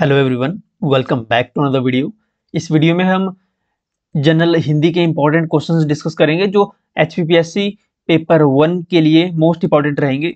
hello everyone welcome back to another video इस वीडियो में हम जनरल हिंदी के इंपॉर्टेंट क्वेश्चंस डिस्कस करेंगे जो एच पेपर वन के लिए मोस्ट इंपॉर्टेंट रहेंगे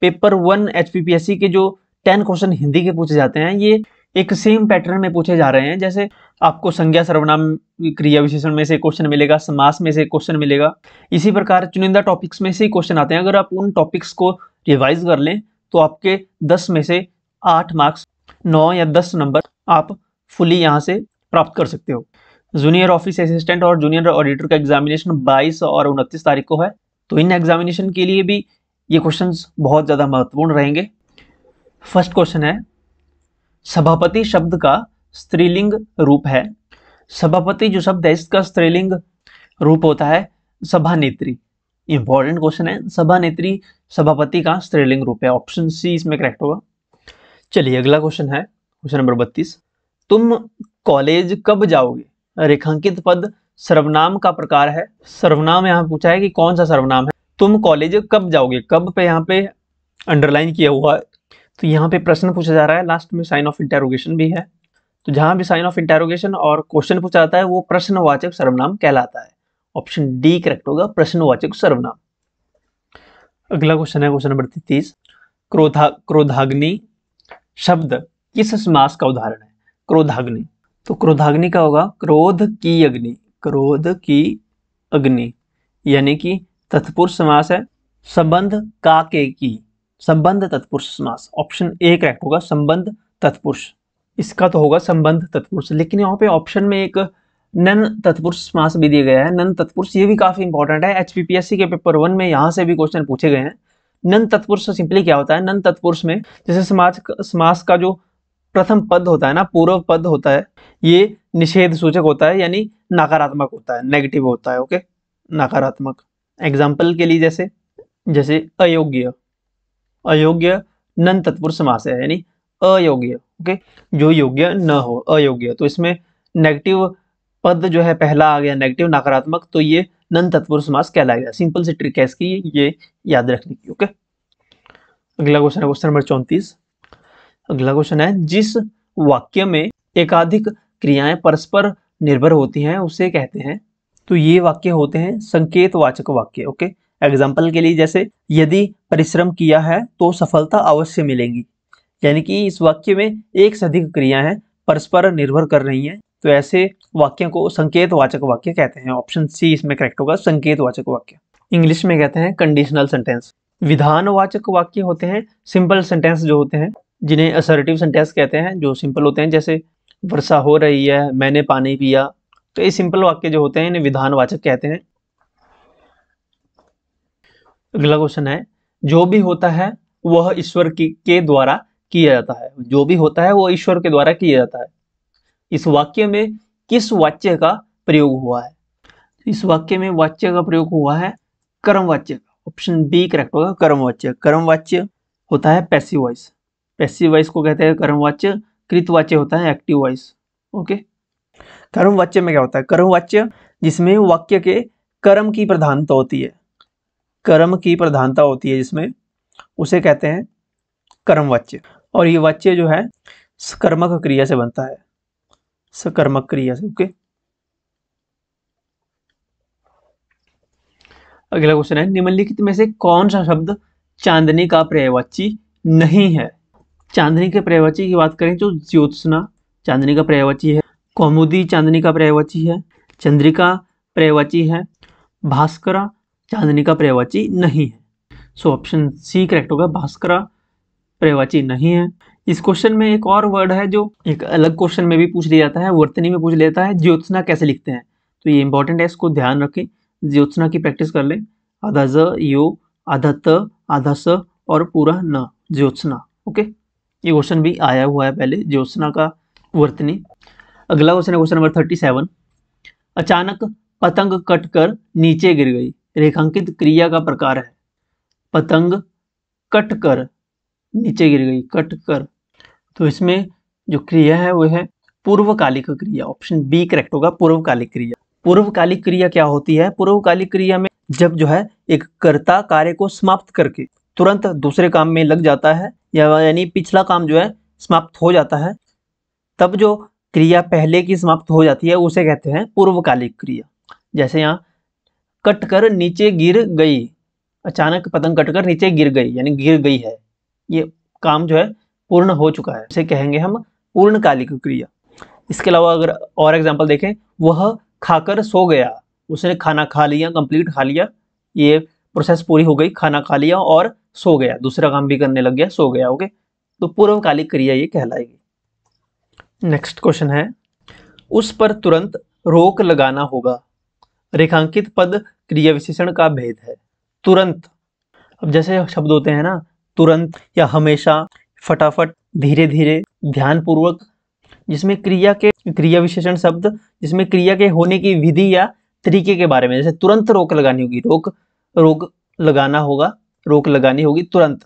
पेपर वन एच के जो टेन क्वेश्चन हिंदी के पूछे जाते हैं ये एक सेम पैटर्न में पूछे जा रहे हैं जैसे आपको संज्ञा सर्वनाम क्रिया विशेषण में से क्वेश्चन मिलेगा समास में से क्वेश्चन मिलेगा इसी प्रकार चुनिंदा टॉपिक्स में से ही क्वेश्चन आते हैं अगर आप उन टॉपिक्स को रिवाइज कर लें तो आपके दस में से आठ मार्क्स नौ या दस नंबर आप फुली यहाँ से प्राप्त कर सकते हो जूनियर ऑफिस असिस्टेंट और जूनियर ऑडिटर का एग्जामिनेशन 22 और उनतीस तारीख को है तो इन एग्जामिनेशन के लिए भी ये क्वेश्चंस बहुत ज़्यादा महत्वपूर्ण रहेंगे फर्स्ट क्वेश्चन है सभापति शब्द का स्त्रीलिंग रूप है सभापति जो शब्द है इसका स्त्रीलिंग रूप होता है सभा नेत्री इंपॉर्टेंट क्वेश्चन है सभा नेत्री सभापति का स्त्रीलिंग रूप है ऑप्शन सी इसमें करेक्ट होगा चलिए अगला क्वेश्चन है क्वेश्चन नंबर बत्तीस तुम कॉलेज कब जाओगे रेखांकित पद सर्वनाम का प्रकार है सर्वनाम यहाँ पूछा है कि कौन सा सर्वनाम है तुम कॉलेज कब जाओगे कब पे यहाँ पे अंडरलाइन किया हुआ है तो यहाँ पे प्रश्न पूछा जा रहा है लास्ट में साइन ऑफ इंटेरोगेशन भी है तो जहां भी साइन ऑफ इंटेरोगेशन और क्वेश्चन पूछा जाता है वो प्रश्नवाचक सर्वनाम कहलाता है ऑप्शन डी करेक्ट होगा प्रश्नवाचक सर्वनाम अगला क्वेश्चन है क्वेश्चन नंबर तीस क्रोधा क्रोधाग्नि शब्द किस समास का उदाहरण है क्रोधाग्नि तो क्रोधाग्नि का होगा क्रोध की अग्नि क्रोध की अग्नि यानी कि तत्पुरुष समास है संबंध का के की संबंध तत्पुरुष समास ऑप्शन ए करेक्ट होगा संबंध तत्पुरुष इसका तो होगा संबंध तत्पुरुष लेकिन यहाँ पे ऑप्शन में एक नन तत्पुरुष समास भी दिया गया है नन तत्पुरुष ये भी काफी इंपॉर्टेंट है एचपीपीएससी के पेपर वन में यहाँ से भी क्वेश्चन पूछे गए हैं नन तत्पुरुष सिंपली क्या होता है नन तत्पुरुष में जैसे समाज समास का जो प्रथम पद होता है ना पूर्व पद होता है ये निषेध सूचक होता है यानी नकारात्मक होता है नेगेटिव होता है ओके नकारात्मक एग्जाम्पल के लिए जैसे जैसे अयोग्य अयोग्य नन तत्पुरुष समास है यानी अयोग्य ओके जो योग्य न हो अयोग्य तो इसमें नेगेटिव पद जो है पहला आ गया नेगेटिव नकारात्मक तो ये नन तत्पुरुष समास कहलाएगा सिंपल सी ट्रिक है इसकी ये याद रखने की ओके अगला क्वेश्चन है क्वेश्चन नंबर चौंतीस अगला क्वेश्चन है जिस वाक्य में एकाधिक क्रियाएं परस्पर निर्भर होती हैं उसे कहते हैं तो ये वाक्य होते हैं संकेतवाचक वाक्य ओके एग्जाम्पल के लिए जैसे यदि परिश्रम किया है तो सफलता अवश्य मिलेगी यानी कि इस वाक्य में एक से अधिक क्रियाएं परस्पर निर्भर कर रही हैं तो ऐसे वाक्य को संकेत वाचक वाक्य कहते हैं ऑप्शन सी इसमें करेक्ट होगा संकेत वाचक वाक्य इंग्लिश में कहते हैं कंडीशनल सेंटेंस विधानवाचक वाक्य होते हैं सिंपल सेंटेंस जो होते हैं जिन्हें असर्टिव सेंटेंस कहते हैं जो सिंपल होते हैं जैसे वर्षा हो रही है मैंने पानी पिया तो ये सिंपल वाक्य जो होते हैं इन्हें वाचक कहते हैं अगला क्वेश्चन है जो भी होता है वह ईश्वर के द्वारा किया जाता है जो भी होता है वह ईश्वर के द्वारा किया जाता है इस वाक्य में किस वाच्य का प्रयोग हुआ है तो इस वाक्य में वाच्य का प्रयोग हुआ है कर्म वाच्य का ऑप्शन बी करेक्ट होगा कर्म वाच्य कर्म वाच्य होता है पैसिव वॉइस पैसिव वॉइस को कहते हैं कर्म वाच्य कृतवाच्य होता है एक्टिव वॉइस ओके कर्म वाच्य में क्या होता है कर्म वाच्य जिसमें वाक्य के कर्म की प्रधानता होती है कर्म की प्रधानता होती है जिसमें उसे कहते हैं कर्म वाच्य और ये वाच्य जो है कर्मक क्रिया से बनता है सकर्मक क्रिया से ओके अगला क्वेश्चन है निम्नलिखित में से कौन सा शब्द चांदनी का पर्यायवाची नहीं है चांदनी के पर्यायवाची की बात करें तो ज्योत्सना चांदनी का पर्यायवाची है कौमुदी चांदनी का पर्यायवाची है चंद्रिका पर्यायवाची है भास्करा चांदनी का पर्यायवाची नहीं है सो ऑप्शन सी करेक्ट होगा भास्करा पर्यायवाची नहीं है इस क्वेश्चन में एक और वर्ड है जो एक अलग क्वेश्चन में भी पूछ लिया जाता है वर्तनी में पूछ लेता है ज्योत्सना कैसे लिखते हैं तो ये इंपॉर्टेंट है इसको ध्यान रखें ज्योत्सना की प्रैक्टिस कर लें आधा ज यो आधा त आधा स और पूरा न ज्योत्सना ओके ये क्वेश्चन भी आया हुआ है पहले ज्योत्सना का वर्तनी अगला क्वेश्चन है क्वेश्चन नंबर थर्टी सेवन अचानक पतंग कट कर नीचे गिर गई रेखांकित क्रिया का प्रकार है पतंग कट कर नीचे गिर गई कट कर तो इसमें जो क्रिया है वो है पूर्वकालिक क्रिया ऑप्शन बी करेक्ट होगा पूर्वकालिक क्रिया पूर्वकालिक क्रिया क्या होती है पूर्वकालिक क्रिया में जब जो है एक कर्ता कार्य को समाप्त करके तुरंत दूसरे काम में लग जाता है या यानी पिछला काम जो है समाप्त हो जाता है तब जो क्रिया पहले की समाप्त हो जाती है उसे कहते हैं पूर्वकालिक क्रिया जैसे यहाँ कटकर नीचे गिर गई अचानक पतंग कटकर नीचे गिर गई यानी गिर गई है ये काम जो है पूर्ण हो चुका है इसे कहेंगे हम पूर्णकालिक क्रिया इसके अलावा अगर और एग्जाम्पल देखें वह खाकर सो गया उसने खाना खा लिया कंप्लीट खा लिया ये प्रोसेस पूरी हो गई खाना खा लिया और सो गया दूसरा काम भी करने लग गया सो गया ओके तो पूर्वकालिक क्रिया ये कहलाएगी नेक्स्ट क्वेश्चन है उस पर तुरंत रोक लगाना होगा रेखांकित पद क्रिया विशेषण का भेद है तुरंत अब जैसे शब्द होते हैं ना तुरंत या हमेशा फटाफट धीरे धीरे ध्यानपूर्वक जिसमें क्रिया के क्रिया विशेषण शब्द जिसमें क्रिया के होने की विधि या तरीके के बारे में जैसे तुरंत रोक लगानी होगी रोक रोक लगाना होगा रोक लगानी होगी तुरंत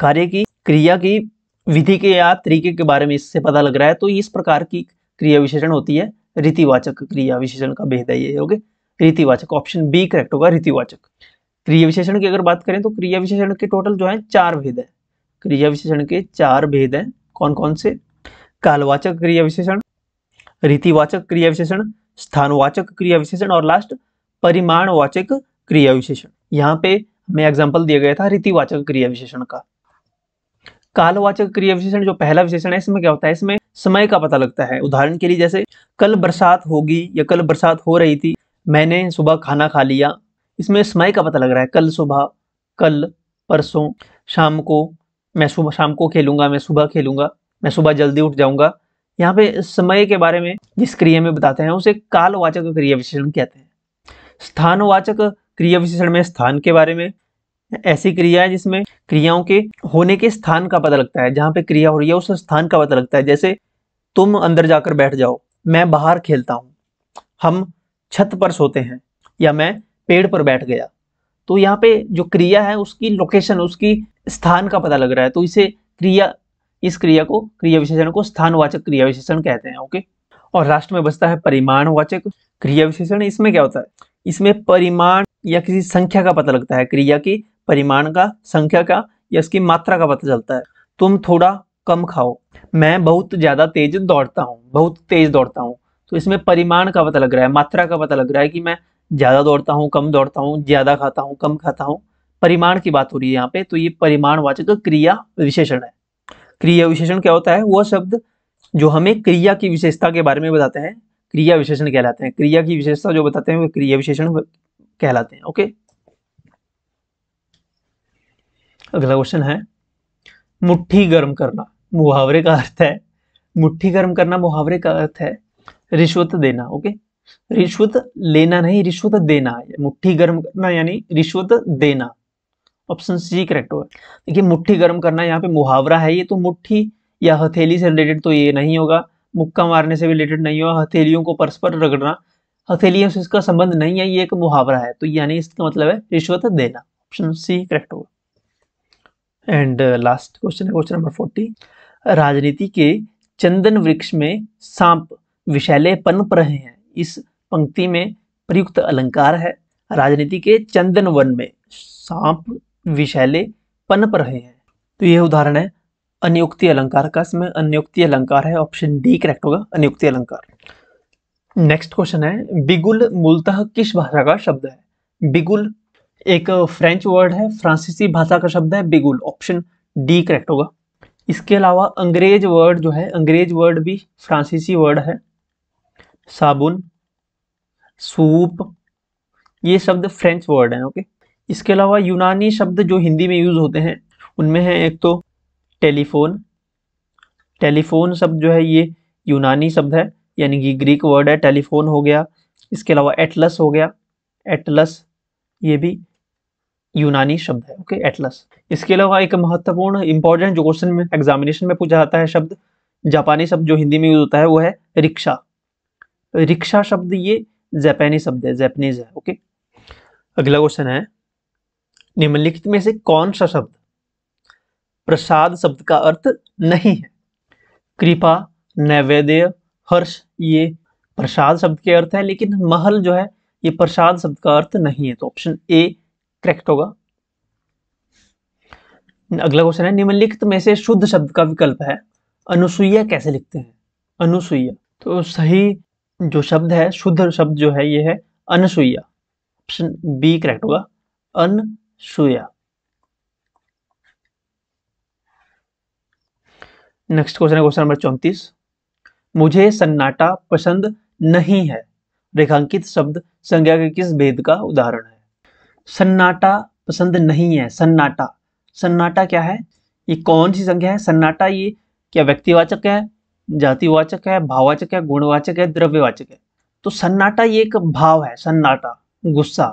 कार्य की क्रिया की विधि के या तरीके के बारे में इससे पता लग रहा है तो इस प्रकार की क्रिया विशेषण होती है रीतिवाचक क्रिया विशेषण का भेद है ये ओके रीतिवाचक ऑप्शन बी करेक्ट होगा रीतिवाचक क्रिया विशेषण की अगर बात करें तो क्रिया विशेषण के टोटल जो है चार भेद है क्रिया विशेषण के चार भेद हैं कौन कौन से कालवाचक क्रिया विशेषण रीतिवाचक क्रिया विशेषण स्थानवाचक क्रिया विशेषण और लास्ट परिमाणवाचक क्रिया विशेषण यहाँ पे हमें एग्जाम्पल दिया गया था रीतिवाचक क्रिया विशेषण का कालवाचक क्रिया विशेषण जो पहला विशेषण है इसमें क्या होता है इसमें समय का पता लगता है उदाहरण के लिए जैसे कल बरसात होगी या कल बरसात हो रही थी मैंने सुबह खाना खा लिया इसमें समय का पता लग रहा है कल सुबह कल परसों शाम को मैं सुबह शाम को खेलूंगा मैं सुबह खेलूंगा मैं सुबह जल्दी उठ जाऊंगा यहाँ पे समय के बारे में जिस क्रिया में बताते हैं उसे कालवाचक क्रिया विशेषण कहते हैं स्थानवाचक क्रिया विशेषण में स्थान के बारे में ऐसी क्रिया है जिसमें क्रियाओं के होने के स्थान का पता लगता है जहाँ पे क्रिया हो रही है उस स्थान का पता लगता है जैसे तुम अंदर जाकर बैठ जाओ मैं बाहर खेलता हूँ हम छत पर सोते हैं या मैं पेड़ पर बैठ गया तो यहाँ पे जो क्रिया है उसकी लोकेशन उसकी स्थान का पता लग रहा है तो इसे क्रिया इस क्रिया को क्रिया विशेषण को स्थानवाचक क्रिया विशेषण कहते हैं ओके और राष्ट्र में बचता है परिमाणवाचक क्रिया विशेषण इसमें क्या होता है इसमें परिमाण या किसी संख्या का पता लगता है क्रिया की परिमाण का संख्या का या उसकी मात्रा का पता चलता है तुम थोड़ा कम खाओ मैं बहुत ज़्यादा तेज दौड़ता हूँ बहुत तेज दौड़ता हूँ तो इसमें परिमाण का पता लग रहा है मात्रा का पता लग रहा है कि मैं ज़्यादा दौड़ता हूँ कम दौड़ता हूँ ज़्यादा खाता हूँ कम खाता हूँ परिमाण की बात हो रही है यहाँ पे तो ये परिमाणवाचक क्रिया विशेषण है क्रिया विशेषण क्या होता है वह शब्द जो हमें क्रिया की विशेषता के बारे में बताते हैं क्रिया विशेषण कहलाते हैं क्रिया की विशेषता जो बताते हैं वह क्रिया विशेषण कहलाते हैं ओके अगला क्वेश्चन है मुट्ठी गर्म करना मुहावरे का अर्थ है मुट्ठी गर्म करना मुहावरे का अर्थ है रिश्वत देना ओके रिश्वत लेना नहीं रिश्वत देना मुट्ठी गर्म करना यानी रिश्वत देना ऑप्शन सी करेक्ट होगा देखिए मुट्ठी गर्म करना यहाँ पे मुहावरा है ये तो मुट्ठी या हथेली से रिलेटेड तो ये नहीं होगा मुक्का मारने से रिलेटेड नहीं होगा हथेलियों को परस्पर रगड़ना हथेलियों से इसका संबंध नहीं है ये एक मुहावरा है तो यानी इसका मतलब है रिश्वत देना ऑप्शन सी करेक्ट होगा एंड लास्ट क्वेश्चन है क्वेश्चन नंबर फोर्टी राजनीति के चंदन वृक्ष में सांप विषैले पनप रहे हैं इस पंक्ति में प्रयुक्त अलंकार है राजनीति के चंदन वन में सांप विशैले पनप रहे हैं तो यह उदाहरण है अनियुक्ति अलंकार का इसमें अनियुक्ति अलंकार है ऑप्शन डी करेक्ट होगा अनियुक्ति अलंकार नेक्स्ट क्वेश्चन है बिगुल मूलतः किस भाषा का शब्द है बिगुल एक फ्रेंच वर्ड है फ्रांसीसी भाषा का शब्द है बिगुल ऑप्शन डी करेक्ट होगा इसके अलावा अंग्रेज वर्ड जो है अंग्रेज वर्ड भी फ्रांसीसी वर्ड है साबुन सूप ये शब्द फ्रेंच वर्ड हैं ओके इसके अलावा यूनानी शब्द जो हिंदी में यूज़ होते हैं उनमें है एक तो टेलीफोन टेलीफोन शब्द जो है ये यूनानी शब्द है यानी कि ग्रीक वर्ड है टेलीफोन हो गया इसके अलावा एटलस हो गया एटलस ये भी यूनानी शब्द है ओके एटलस इसके अलावा एक महत्वपूर्ण इंपॉर्टेंट जो क्वेश्चन में एग्जामिनेशन में पूछा जाता है शब्द जापानी शब्द जो हिंदी में यूज होता है वो है रिक्शा रिक्शा शब्द ये जैपैनी शब्द है जैपनीज है ओके अगला क्वेश्चन है निम्नलिखित में से कौन सा शब्द प्रसाद शब्द का अर्थ नहीं है कृपा नैवेद्य हर्ष ये प्रसाद शब्द के अर्थ है लेकिन महल जो है ये प्रसाद शब्द का अर्थ नहीं है तो ऑप्शन ए करेक्ट होगा अगला क्वेश्चन है निम्नलिखित में से शुद्ध शब्द का विकल्प है अनुसुईया कैसे लिखते हैं अनुसुईया तो सही जो शब्द है शुद्ध शब्द जो है ये है अनसुईया ऑप्शन बी करेक्ट होगा अनसुईया नेक्स्ट क्वेश्चन है क्वेश्चन नंबर चौंतीस मुझे सन्नाटा पसंद नहीं है रेखांकित शब्द संज्ञा के किस भेद का उदाहरण है सन्नाटा पसंद नहीं है सन्नाटा सन्नाटा क्या है ये कौन सी संज्ञा है सन्नाटा ये क्या व्यक्तिवाचक है जातिवाचक है भाववाचक है गुणवाचक है द्रव्यवाचक है तो सन्नाटा ये एक भाव है सन्नाटा गुस्सा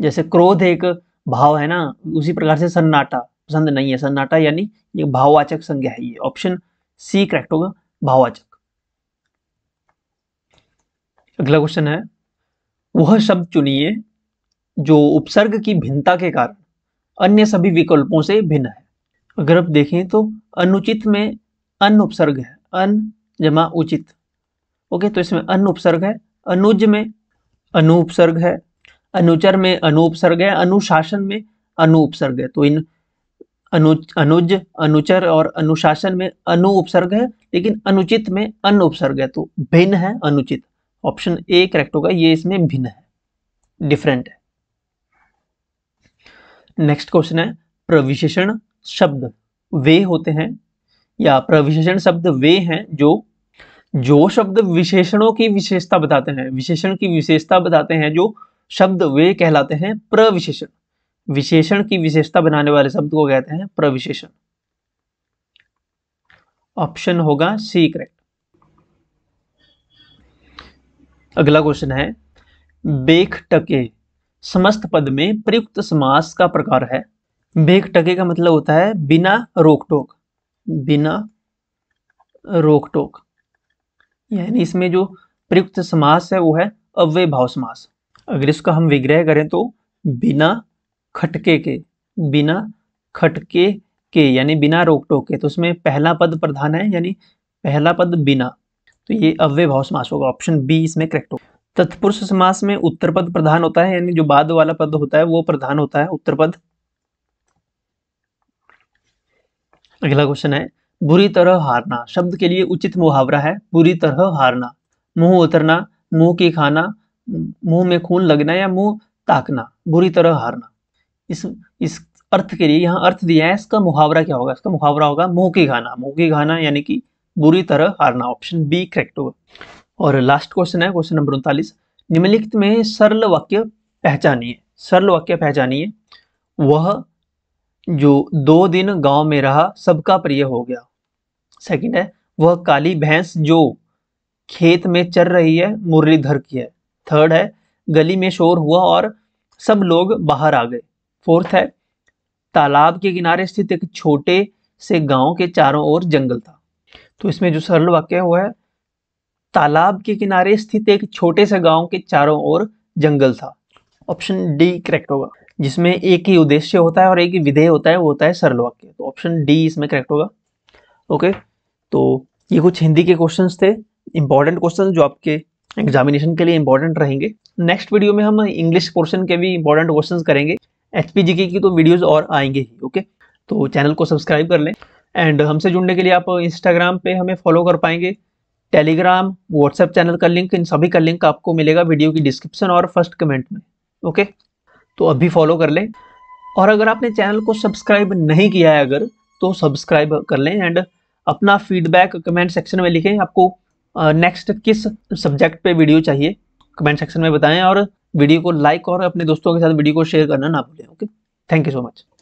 जैसे क्रोध एक भाव है ना उसी प्रकार से सन्नाटा पसंद नहीं है सन्नाटा यानी ये भाववाचक संज्ञा है ये ऑप्शन सी करेक्ट होगा भाववाचक अगला क्वेश्चन है वह शब्द चुनिए जो उपसर्ग की भिन्नता के कारण अन्य सभी विकल्पों से भिन्न है अगर आप देखें तो अनुचित में अन उपसर्ग है अन जमा उचित ओके तो इसमें अन उपसर्ग है अनुज में अनु उपसर्ग है अनुचर में अनु उपसर्ग है अनुशासन में अनु उपसर्ग है तो इन अनु अनुज अनुचर और अनुशासन में अनु उपसर्ग है लेकिन अनुचित में अन उपसर्ग है तो भिन्न है अनुचित ऑप्शन ए करेक्ट होगा ये इसमें भिन्न है डिफरेंट है नेक्स्ट क्वेश्चन है प्रविशेषण शब्द वे होते हैं या प्रविशेषण शब्द वे हैं जो जो शब्द विशेषणों की विशेषता बताते हैं विशेषण की विशेषता बताते हैं जो शब्द वे कहलाते हैं प्रविशेषण विशेषण की विशेषता बनाने वाले शब्द को कहते हैं प्रविशेषण ऑप्शन होगा सी करेक्ट अगला क्वेश्चन है बेख टके समस्त पद में प्रयुक्त समास का प्रकार है बेख टके का मतलब होता है बिना रोक टोक बिना रोक टोक यानी इसमें जो प्रयुक्त समास है वो है अव्यय भाव समास अगर इसका हम विग्रह करें तो बिना खटके के बिना खटके के यानी बिना रोक टोक के तो उसमें पहला पद प्रधान है यानी पहला पद बिना तो ये अव्यय भाव समास होगा ऑप्शन बी इसमें करेक्ट होगा तत्पुरुष समास में उत्तर पद प्रधान होता है यानी जो बाद वाला पद होता है वो प्रधान होता है उत्तर पद अगला क्वेश्चन है बुरी तरह हारना शब्द के लिए उचित मुहावरा है बुरी तरह हारना मुंह उतरना मुंह की खाना मुंह में खून लगना या मुंह ताकना बुरी तरह हारना इस इस अर्थ के लिए यहाँ अर्थ दिया है इसका मुहावरा क्या होगा इसका मुहावरा होगा मुंह की खाना मुंह की खाना यानी कि बुरी तरह हारना ऑप्शन बी करेक्ट होगा और लास्ट क्वेश्चन है क्वेश्चन नंबर उनतालीस निम्नलिखित में सरल वाक्य पहचानिए सरल वाक्य पहचानिए वह जो दो दिन गांव में रहा सबका प्रिय हो गया सेकंड है वह काली भैंस जो खेत में चर रही है मुरलीधर की है थर्ड है गली में शोर हुआ और सब लोग बाहर आ गए फोर्थ है तालाब के किनारे स्थित एक छोटे से गांव के चारों ओर जंगल था तो इसमें जो सरल वाक्य हुआ है तालाब के किनारे स्थित एक छोटे से गांव के चारों ओर जंगल था ऑप्शन डी करेक्ट होगा जिसमें एक ही उद्देश्य होता है और एक ही विधेय होता है वो होता है सरल वाक्य तो ऑप्शन डी इसमें करेक्ट होगा ओके तो ये कुछ हिंदी के क्वेश्चंस थे इंपॉर्टेंट क्वेश्चंस जो आपके एग्जामिनेशन के लिए इंपॉर्टेंट रहेंगे नेक्स्ट वीडियो में हम इंग्लिश पोर्शन के भी इंपॉर्टेंट क्वेश्चन करेंगे एच की तो वीडियोज और आएंगे ही ओके तो चैनल को सब्सक्राइब कर लें एंड हमसे जुड़ने के लिए आप इंस्टाग्राम पे हमें फॉलो कर पाएंगे टेलीग्राम व्हाट्सएप चैनल का लिंक इन सभी का लिंक आपको मिलेगा वीडियो की डिस्क्रिप्शन और फर्स्ट कमेंट में ओके तो अभी फॉलो कर लें और अगर आपने चैनल को सब्सक्राइब नहीं किया है अगर तो सब्सक्राइब कर लें एंड अपना फीडबैक कमेंट सेक्शन में लिखें आपको नेक्स्ट किस सब्जेक्ट पे वीडियो चाहिए कमेंट सेक्शन में बताएं और वीडियो को लाइक और अपने दोस्तों के साथ वीडियो को शेयर करना ना भूलें okay thank you so much